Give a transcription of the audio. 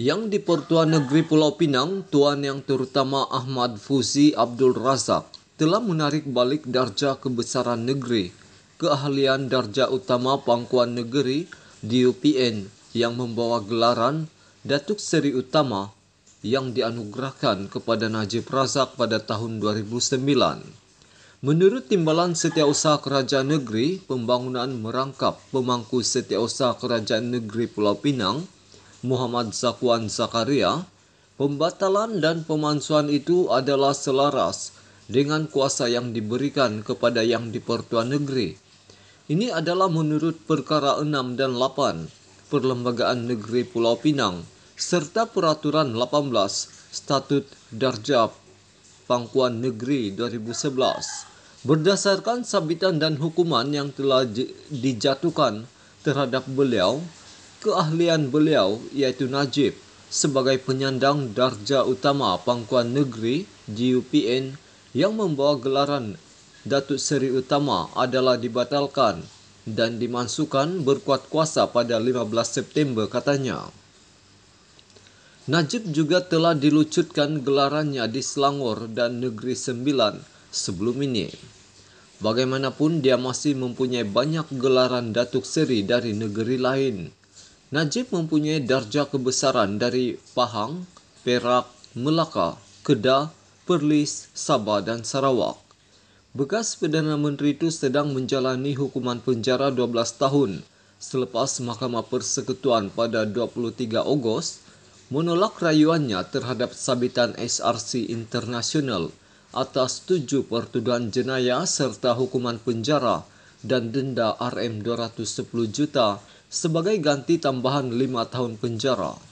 Yang di Pertuan Negeri Pulau Pinang, Tuan Yang Terutama Ahmad Fuzi Abdul Razak telah menarik balik darjah kebesaran negeri, keahlian darjah utama pangkuan negeri di UPN yang membawa gelaran Datuk Seri Utama yang dianugerahkan kepada Najib Razak pada tahun 2009. Menurut Timbalan Setiausaha Kerajaan Negeri, pembangunan merangkap pemangku Setiausaha Kerajaan Negeri Pulau Pinang, Muhammad Zakwan Zakaria, pembatalan dan pemansuhan itu adalah selaras dengan kuasa yang diberikan kepada yang di Negeri. Ini adalah menurut perkara 6 dan 8 Perlembagaan Negeri Pulau Pinang serta peraturan 18 Statut Darjab Pangkuan Negeri 2011 berdasarkan sabitan dan hukuman yang telah dijatuhkan terhadap beliau keahlian beliau iaitu Najib sebagai penyandang darjah utama pangkuan negeri GUPN yang membawa gelaran Datuk Seri Utama adalah dibatalkan dan dimansuhkan berkuat kuasa pada 15 September katanya. Najib juga telah dilucutkan gelarannya di Selangor dan Negeri Sembilan sebelum ini. Bagaimanapun dia masih mempunyai banyak gelaran Datuk Seri dari negeri lain. Najib mempunyai darjah kebesaran dari Pahang, Perak, Melaka, Kedah, Perlis, Sabah dan Sarawak. Bekas Perdana Menteri itu sedang menjalani hukuman penjara 12 tahun selepas Mahkamah Persekutuan pada 23 Ogos menolak rayuannya terhadap sabitan SRC International atas tujuh pertuduhan jenayah serta hukuman penjara dan denda RM210 juta sebagai ganti tambahan lima tahun penjara.